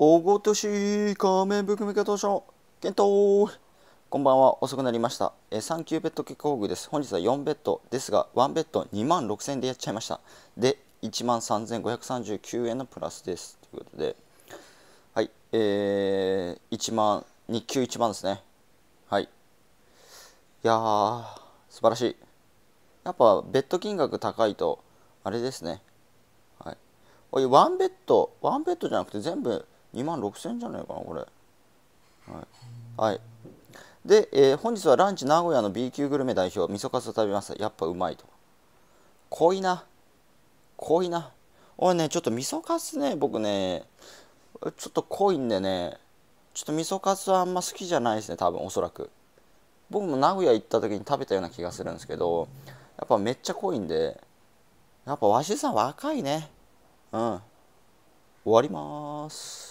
大ごとし仮面ぶくめ当初検討こんばんは遅くなりましたえ3級ベッド結構具です本日は4ベッドですが1ベッド2万6000円でやっちゃいましたで1万3539円のプラスですということではいえー、1万日給1万ですねはいいやー素晴らしいやっぱベッド金額高いとあれですねはいこういうワンベッドワンベッドじゃなくて全部2万6000円じゃないかなこれはい、はい、で、えー、本日はランチ名古屋の B 級グルメ代表味噌カツを食べますやっぱうまいと濃いな濃いな俺ねちょっと味噌カツね僕ねちょっと濃いんでねちょっと味噌カツはあんま好きじゃないですね多分おそらく僕も名古屋行った時に食べたような気がするんですけどやっぱめっちゃ濃いんでやっぱ鷲津さん若いねうん終わります